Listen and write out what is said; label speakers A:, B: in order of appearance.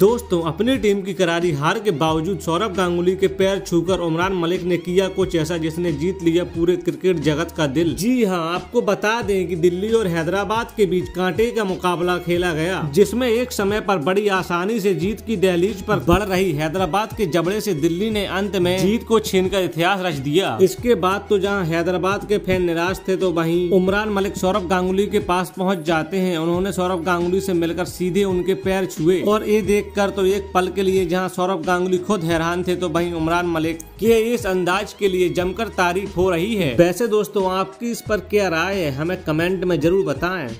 A: दोस्तों अपनी टीम की करारी हार के बावजूद सौरभ गांगुली के पैर छूकर उमरान मलिक ने किया कुछ ऐसा जिसने जीत लिया पूरे क्रिकेट जगत का दिल जी हाँ आपको बता दें कि दिल्ली और हैदराबाद के बीच कांटे का मुकाबला खेला गया जिसमें एक समय पर बड़ी आसानी से जीत की दहलीज पर बढ़ रही हैदराबाद के जबड़े से दिल्ली ने अंत में जीत को छीन इतिहास रच दिया इसके बाद तो जहाँ हैदराबाद के फैन निराश थे तो वही उमरान मलिक सौरभ गांगुली के पास पहुँच जाते हैं उन्होंने सौरभ गांगुली ऐसी मिलकर सीधे उनके पैर छुए और ये देख देखकर तो एक पल के लिए जहां सौरभ गांगुली खुद हैरान थे तो वहीं उमरान मलिक के इस अंदाज
B: के लिए जमकर तारीफ हो रही है वैसे दोस्तों आपकी इस पर क्या राय है हमें कमेंट में जरूर बताएं